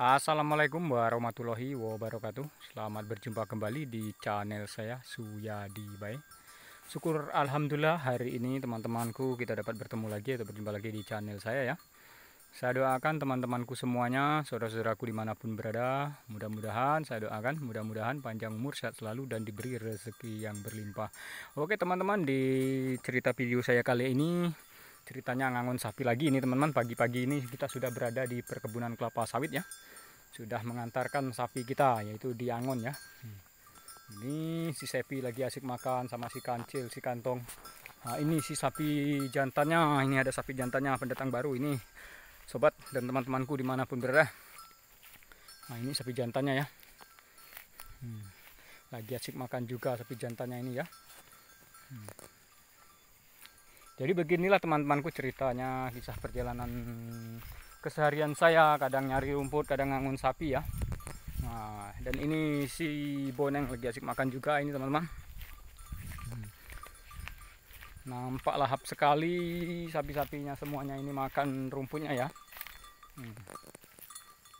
Assalamualaikum warahmatullahi wabarakatuh Selamat berjumpa kembali di channel saya Suyadi Bay Syukur Alhamdulillah hari ini teman-temanku kita dapat bertemu lagi atau berjumpa lagi di channel saya ya Saya doakan teman-temanku semuanya, saudara-saudaraku dimanapun berada Mudah-mudahan, saya doakan mudah-mudahan panjang umur sehat selalu dan diberi rezeki yang berlimpah Oke teman-teman di cerita video saya kali ini ceritanya ngangon sapi lagi ini teman-teman pagi-pagi ini kita sudah berada di perkebunan kelapa sawit ya sudah mengantarkan sapi kita yaitu di Angon ya hmm. ini si sapi lagi asik makan sama si Kancil si Kantong nah, ini si sapi jantannya ini ada sapi jantannya pendatang baru ini sobat dan teman-temanku dimanapun berada nah ini sapi jantannya ya hmm. lagi asik makan juga sapi jantannya ini ya hmm. Jadi beginilah teman-temanku ceritanya kisah perjalanan keseharian saya kadang nyari rumput kadang ngangun sapi ya nah dan ini si boneng lagi asik makan juga ini teman-teman nampak lahap sekali sapi-sapinya semuanya ini makan rumputnya ya hmm.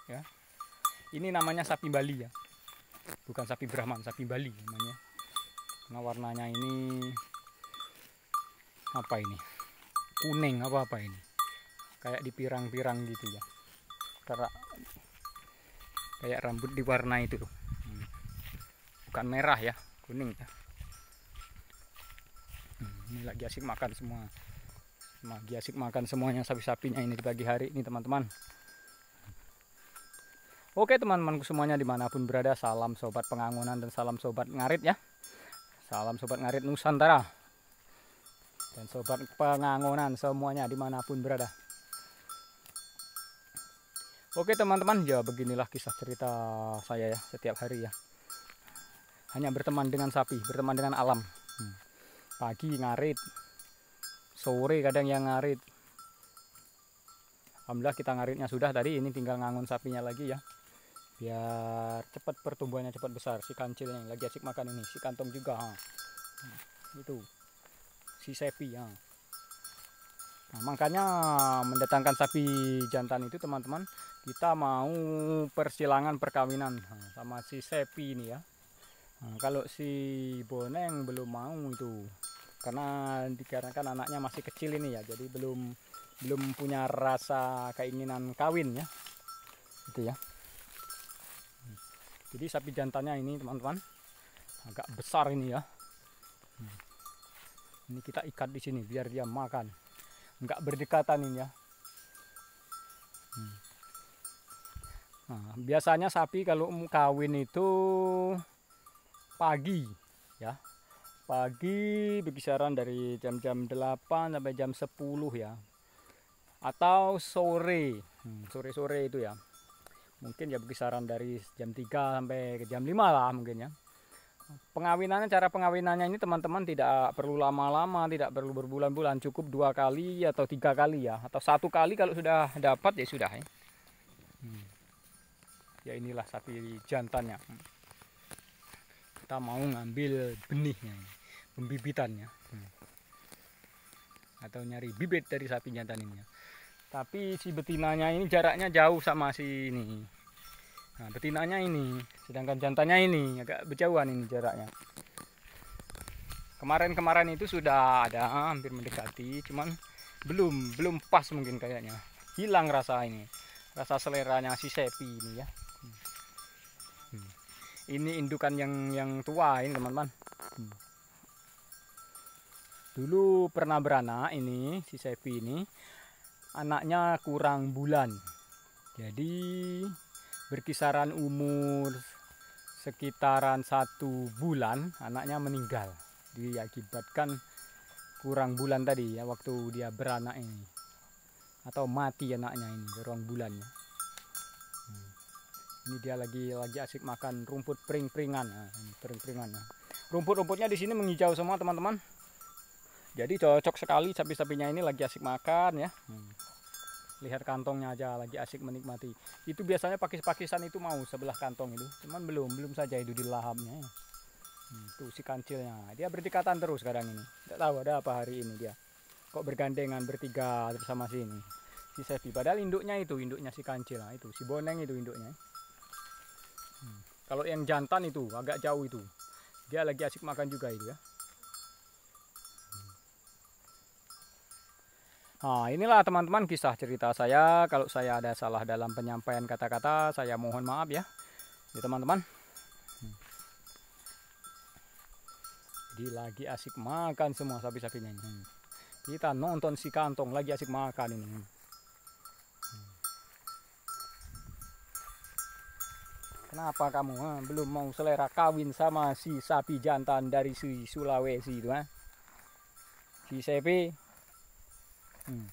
ya ini namanya sapi Bali ya bukan sapi Brahman sapi Bali namanya Nah warnanya ini apa ini kuning apa apa ini kayak di pirang-pirang gitu ya Tera, kayak rambut diwarnai itu loh hmm. bukan merah ya kuning ya hmm, ini lagi asik makan semua lagi asik makan semuanya sapi-sapinya ini di pagi hari ini teman-teman Oke teman-temanku semuanya dimanapun berada Salam sobat pengangunan dan salam sobat ngarit ya Salam sobat ngarit Nusantara dan sobat pengangonan semuanya dimanapun berada. Oke teman-teman ya beginilah kisah cerita saya ya setiap hari ya. Hanya berteman dengan sapi, berteman dengan alam. Hmm. Pagi ngarit, sore kadang yang ngarit. Alhamdulillah kita ngaritnya sudah tadi ini tinggal ngangon sapinya lagi ya biar cepat pertumbuhannya cepat besar si kancilnya lagi asik makan ini si kantong juga ha. Hmm, itu si sapi ya. Nah, makanya mendatangkan sapi jantan itu teman-teman kita mau persilangan perkawinan sama si sapi ini ya. Nah, kalau si boneng belum mau itu karena dikarenakan anaknya masih kecil ini ya jadi belum belum punya rasa keinginan kawin ya itu ya jadi sapi jantannya ini teman-teman agak besar ini ya hmm. Ini kita ikat di sini biar dia makan. Enggak berdekatan ini ya. Hmm. Nah, biasanya sapi kalau kawin itu pagi ya. Pagi berkisaran dari jam-jam 8 sampai jam 10 ya. Atau sore. Hmm, sore-sore hmm, itu ya. Mungkin ya berkisaran dari jam 3 sampai ke jam 5 lah mungkin ya. Pengawinannya cara pengawinannya ini teman-teman tidak eh, perlu lama-lama, tidak perlu berbulan-bulan, cukup dua kali atau tiga kali ya, atau satu kali kalau sudah dapat ya sudah ya. Hmm. Ya inilah sapi jantannya. Hmm. Kita mau ngambil benihnya, pembibitannya, hmm. atau nyari bibit dari sapi jantan ini. Ya. Tapi si betinanya ini jaraknya jauh sama si ini Nah, betinanya ini, sedangkan jantannya ini agak berjauhan ini jaraknya. Kemarin-kemarin itu sudah ada hampir mendekati, cuman belum belum pas mungkin kayaknya. Hilang rasa ini. Rasa seleranya si Sepi ini ya. Hmm. Ini indukan yang yang tua ini, teman-teman. Hmm. Dulu pernah beranak ini si Sepi ini. Anaknya kurang bulan. Jadi berkisaran umur sekitaran satu bulan anaknya meninggal diakibatkan kurang bulan tadi ya waktu dia beranak ini atau mati anaknya ini kurang bulannya hmm. ini dia lagi lagi asik makan rumput pering-peringan nah, pering-peringan nah. rumput-rumputnya di sini menghijau semua teman-teman jadi cocok sekali sapi-sapinya ini lagi asik makan ya hmm lihat kantongnya aja lagi asik menikmati itu biasanya pakis-pakisan itu mau sebelah kantong itu cuman belum belum saja itu di lahamnya hmm, si kancilnya dia berdekatan terus sekarang ini tidak tahu ada apa hari ini dia kok bergandengan bertiga bersama sini si Sevi padahal induknya itu induknya si kancil lah itu si boneng itu induknya hmm, kalau yang jantan itu agak jauh itu dia lagi asik makan juga itu ya Nah, inilah teman-teman kisah cerita saya. Kalau saya ada salah dalam penyampaian kata-kata, saya mohon maaf ya. Ya teman-teman. Jadi hmm. lagi asik makan semua sapi-sapinya ini. Hmm. Kita nonton si kantong lagi asik makan ini. Hmm. Kenapa kamu ha? Eh, belum mau selera kawin sama si sapi jantan dari si Sulawesi itu ha? Eh? Si Sepi Hmm.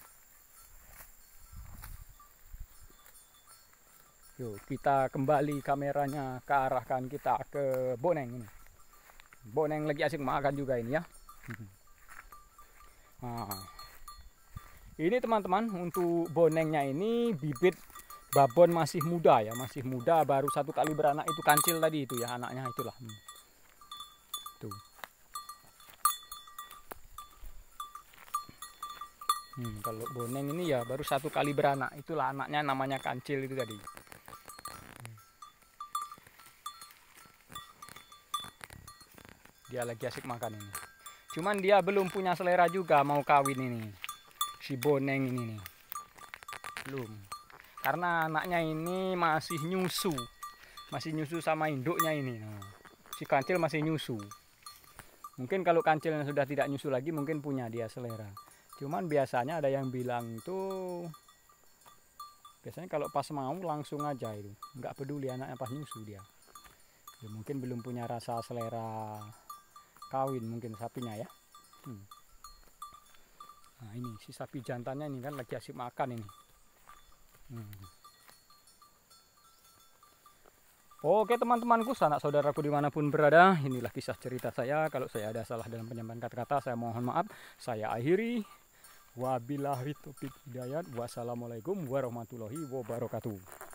Yo, kita kembali kameranya ke arahkan kita ke Boneng ini. Boneng lagi asik makan juga ini ya. Nah, ini teman-teman untuk bonengnya ini bibit babon masih muda ya, masih muda baru satu kali beranak itu kancil tadi itu ya anaknya itulah. Hmm. Tuh. Hmm, kalau boneng ini ya baru satu kali beranak. Itulah anaknya namanya kancil itu tadi. Dia lagi asik makan ini. Cuman dia belum punya selera juga mau kawin ini. Si boneng ini nih. Belum. Karena anaknya ini masih nyusu. Masih nyusu sama induknya ini. Nah, si kancil masih nyusu. Mungkin kalau kancilnya sudah tidak nyusu lagi mungkin punya dia selera cuman biasanya ada yang bilang tuh biasanya kalau pas mau langsung aja itu nggak peduli anaknya pas nyusu dia ya, mungkin belum punya rasa selera kawin mungkin sapinya ya hmm. nah ini si sapi jantannya ini kan lagi asik makan ini hmm. Oke teman-temanku, sanak saudaraku dimanapun berada, inilah kisah cerita saya. Kalau saya ada salah dalam penyampaian kata-kata, saya mohon maaf. Saya akhiri. Wabillahi taufik hidayat. Wassalamualaikum warahmatullahi wabarakatuh.